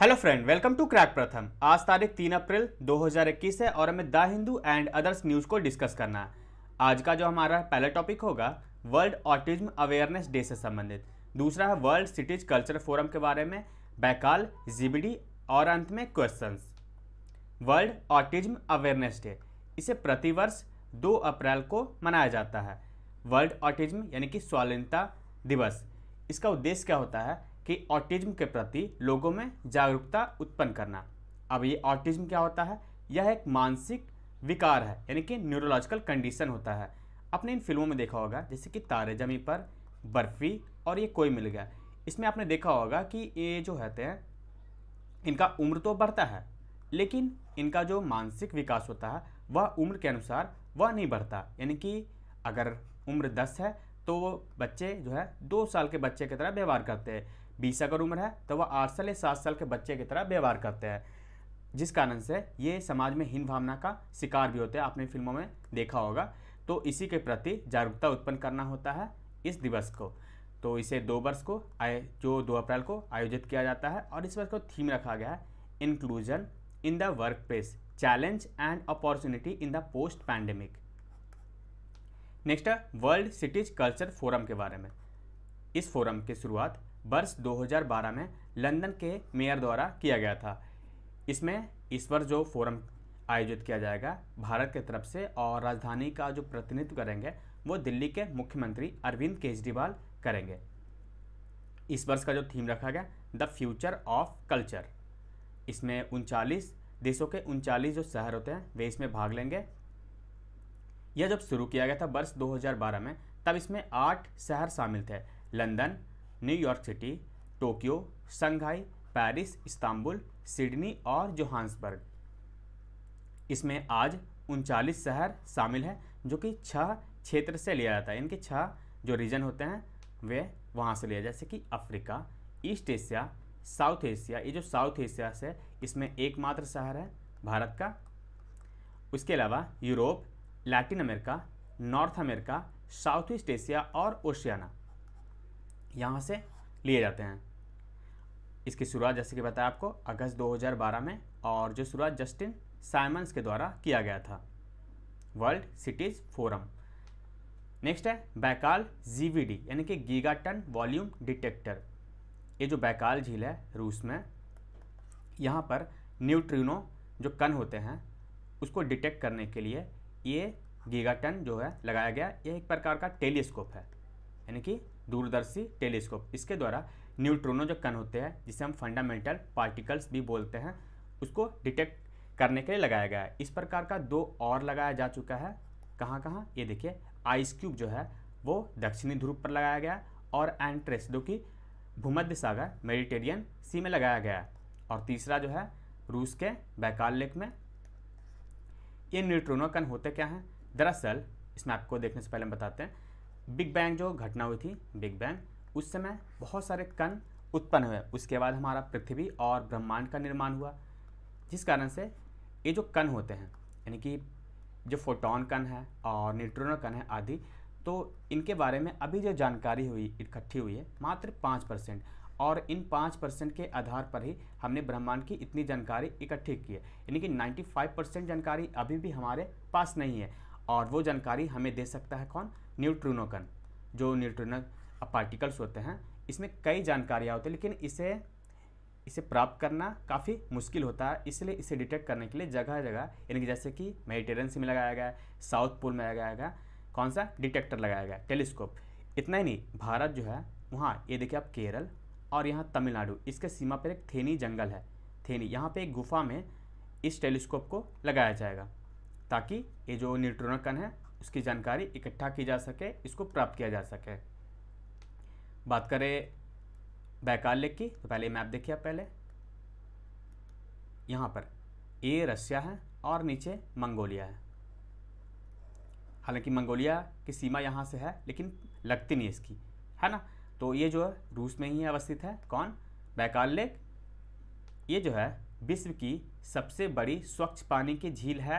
hello friend welcome to crack Pratham आज तारीख तीन अप्रैल 2021 है और हमें the Hindu and others news को डिस्कस करना है आज का जो हमारा पहला टॉपिक होगा वर्ल्ड ऑटिज्म अवेयरनेस डे से संबंधित दूसरा है वर्ल्ड सिटीज कल्चर फोरम के बारे में बैकाल जीबीडी और अंत में question world autism awareness day इसे प्रतिवर्ष दो अप्रैल को मनाया जाता है वर्ल्ड ऑटिज्म यानी कि स्वालीनता दिवस इसका उद्देश्य क्या होता है कि ऑटिज्म के प्रति लोगों में जागरूकता उत्पन्न करना अब ये ऑटिज्म क्या होता है यह एक मानसिक विकार है यानी कि न्यूरोलॉजिकल कंडीशन होता है आपने इन फिल्मों में देखा होगा जैसे कि तारे जमी पर बर्फ़ी और ये कोई मिल गया इसमें आपने देखा होगा कि ये जो रहते हैं इनका उम्र तो बढ़ता है लेकिन इनका जो मानसिक विकास होता है वह उम्र के अनुसार वह नहीं बढ़ता यानी कि अगर उम्र दस है तो वो बच्चे जो है दो साल के बच्चे की तरह व्यवहार करते हैं बीस अगर उम्र है तो वह आठ साल या सात साल के बच्चे की तरह व्यवहार करते हैं जिस कारण से ये समाज में हीन भावना का शिकार भी होते हैं आपने फिल्मों में देखा होगा तो इसी के प्रति जागरूकता उत्पन्न करना होता है इस दिवस को तो इसे दो वर्ष को आए जो दो अप्रैल को आयोजित किया जाता है और इस वर्ष को थीम रखा गया है inclusion in the work place challenge and opportunity in the post pandemic next है वर्ल्ड सिटीज कल्चर फोरम के बारे में इस फोरम की शुरुआत वर्ष 2012 में लंदन के मेयर द्वारा किया गया था इसमें इस वर्ष जो फोरम आयोजित किया जाएगा भारत की तरफ से और राजधानी का जो प्रतिनिधित्व करेंगे वो दिल्ली के मुख्यमंत्री अरविंद केजरीवाल करेंगे इस वर्ष का जो थीम रखा गया द फ्यूचर ऑफ कल्चर इसमें उनचालीस देशों के उनचालीस जो शहर होते हैं वे इसमें भाग लेंगे यह जब शुरू किया गया था वर्ष 2012 में तब इसमें आठ शहर शामिल थे London New York city Tokyo Shanghai Paris Istanbul Sydney और जोहान्सबर्ग इसमें आज उनचालीस शहर शामिल हैं जो कि छः क्षेत्र से लिया जाता है इनके छः जो रीजन होते हैं वे वहाँ से लिया जैसे कि Africa east Asia south Asia ये जो साउथ एशिया से इसमें एकमात्र शहर है भारत का उसके अलावा Europe Latin America north America south east Asia और ओशियाना यहाँ से लिए जाते हैं इसकी शुरुआत जैसे कि बताया आपको अगस्त 2012 में और जो शुरुआत जस्टिन साइमंस के द्वारा किया गया था वर्ल्ड सिटीज़ फोरम नेक्स्ट है बैकाल जीवीडी यानी कि गीगाटन वॉल्यूम डिटेक्टर ये जो बैकाल झील है रूस में यहाँ पर न्यूट्रिनो जो कन होते हैं उसको डिटेक्ट करने के लिए ये गीगाटन जो है लगाया गया ये एक प्रकार का टेलीस्कोप है यानी कि दूरदर्शी टेलीस्कोप इसके द्वारा न्यूट्रोनो जो कण होते हैं जिसे हम फंडामेंटल पार्टिकल्स भी बोलते हैं उसको डिटेक्ट करने के लिए लगाया गया है इस प्रकार का दो और लगाया जा चुका है कहाँ कहाँ ये देखिए आइस क्यूब जो है वो दक्षिणी ध्रुव पर लगाया गया और एंट्रेस जो कि भूमध्य सागर मेडिटेरियन सी में लगाया गया है और तीसरा जो है रूस के बैकाल लेक में ये न्यूट्रोनो कण होते क्या हैं दरअसल इसमें आपको देखने से पहले हम बताते हैं बिग बैंग जो घटना हुई थी बिग बैंग उस समय बहुत सारे कण उत्पन्न हुए उसके बाद हमारा पृथ्वी और ब्रह्मांड का निर्माण हुआ जिस कारण से ये जो कण होते हैं यानी कि जो फोटोन कण है और न्यूट्रोन कण है आदि तो इनके बारे में अभी जो जानकारी हुई इकट्ठी हुई है मात्र पाँच परसेंट और इन पाँच परसेंट के आधार पर ही हमने ब्रह्मांड की इतनी जानकारी इकट्ठी की है यानी कि 95 परसेंट जानकारी अभी भी हमारे पास नहीं है और वो जानकारी हमें दे सकता है कौन न्यूट्रोनोकन जो न्यूट्रोन पार्टिकल्स होते हैं इसमें कई जानकारियाँ होती है लेकिन इसे इसे प्राप्त करना काफ़ी मुश्किल होता है इसलिए इसे डिटेक्ट करने के लिए जगह जगह यानी कि जैसे कि मेडिटेरन सी में लगाया गया साउथ पोल में लगाया गया कौन सा डिटेक्टर लगाया गया टेलीस्कोप इतना ही नहीं भारत जो है वहाँ ये देखिए आप केरल और यहाँ तमिलनाडु इसके सीमा पर एक थेनी जंगल है थेनी यहाँ पे एक गुफा में इस टेलीस्कोप को लगाया जाएगा ताकि ये जो न्यूट्रॉन कण है उसकी जानकारी इकट्ठा की जा सके इसको प्राप्त किया जा सके बात करें बैकाल की तो पहले मैप देखिए आप पहले यहाँ पर ये रशिया है और नीचे मंगोलिया है हालांकि मंगोलिया की सीमा यहाँ से है लेकिन लगती नहीं इसकी है ना तो ये जो है रूस में ही अवस्थित है कौन बैकाल लेक ये जो है विश्व की सबसे बड़ी स्वच्छ पानी की झील है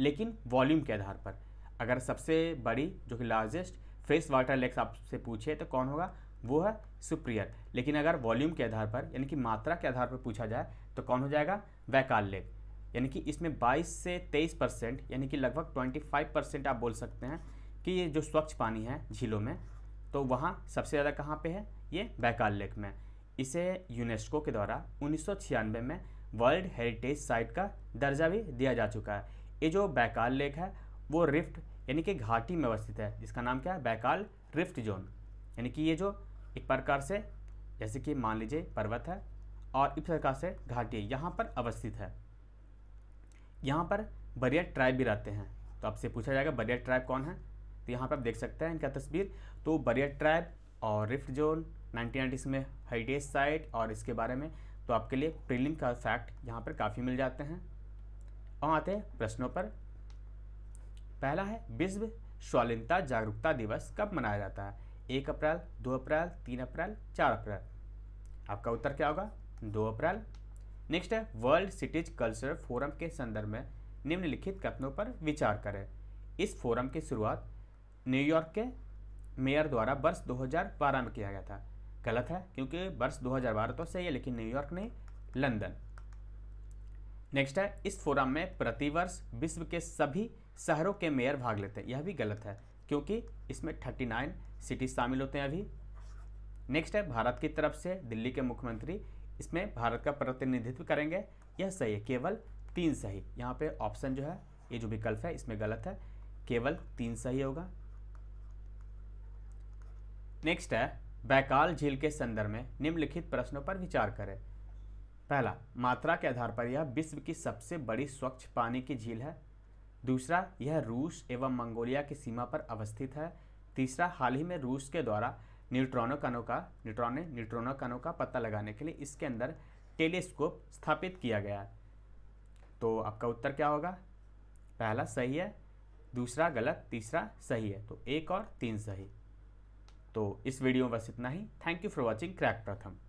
लेकिन वॉल्यूम के आधार पर अगर सबसे बड़ी जो कि लार्जेस्ट फ्रेश वाटर लेक्स आपसे पूछे तो कौन होगा वो है सुप्रियर लेकिन अगर वॉल्यूम के आधार पर यानी कि मात्रा के आधार पर पूछा जाए तो कौन हो जाएगा वैकाल लेक यानी कि इसमें 22 से 23 परसेंट यानी कि लगभग 25 परसेंट आप बोल सकते हैं कि ये जो स्वच्छ पानी है झीलों में तो वहाँ सबसे ज़्यादा कहाँ पे है ये बैकाल लेक में इसे यूनेस्को के द्वारा उन्नीस में वर्ल्ड हेरिटेज साइट का दर्जा भी दिया जा चुका है ये जो बैकाल लेक है वो रिफ्ट यानी कि घाटी में अवस्थित है इसका नाम क्या है बैकाल रिफ्ट जोन यानी कि ये जो एक प्रकार से जैसे कि मान लीजिए पर्वत है और इस प्रकार से घाटी यहाँ पर अवस्थित है यहाँ पर बरियर ट्राइब भी रहते हैं तो आपसे पूछा जाएगा बरियर ट्राइब कौन है तो यहाँ पर आप देख सकते हैं इनका तस्वीर तो बरियर ट्राइब और रिफ्ट जोन नाइनटीन में हेरिटेज साइट और इसके बारे में तो आपके लिए प्रीलिम का फैक्ट यहाँ पर काफ़ी मिल जाते हैं अब आते हैं प्रश्नों पर पहला है विश्व स्वालीनता जागरूकता दिवस कब मनाया जाता है एक अप्रैल दो अप्रैल तीन अप्रैल चार अप्रैल आपका उत्तर क्या होगा दो अप्रैल नेक्स्ट है वर्ल्ड सिटीज कल्चर फोरम के संदर्भ में निम्नलिखित कथनों पर विचार करें इस फोरम की शुरुआत न्यूयॉर्क के मेयर द्वारा वर्ष 2012 में किया गया था गलत है क्योंकि वर्ष 2012 तो सही है लेकिन न्यूयॉर्क नहीं लंदन नेक्स्ट है इस फोरम में प्रतिवर्ष विश्व के सभी शहरों के मेयर भाग लेते हैं यह भी गलत है क्योंकि इसमें थर्टी नाइन सिटीज शामिल होते हैं अभी नेक्स्ट है भारत की तरफ से दिल्ली के मुख्यमंत्री इसमें भारत का प्रतिनिधित्व करेंगे यह सही है केवल तीन सही यहाँ पे ऑप्शन जो है ये जो विकल्प है इसमें गलत है केवल तीन सही होगा नेक्स्ट है बैकाल झील के संदर्भ में निम्नलिखित प्रश्नों पर विचार करें पहला मात्रा के आधार पर यह विश्व की सबसे बड़ी स्वच्छ पानी की झील है दूसरा यह रूस एवं मंगोलिया की सीमा पर अवस्थित है तीसरा हाल ही में रूस के द्वारा न्यूट्रॉनो कणों का न्यूट्रॉन न्यूट्रॉनो कणों का पता लगाने के लिए इसके अंदर टेलीस्कोप स्थापित किया गया है तो आपका उत्तर क्या होगा पहला सही है दूसरा गलत तीसरा सही है तो एक और तीन सही तो इस वीडियो में बस इतना ही thank you for watching crack प्रथम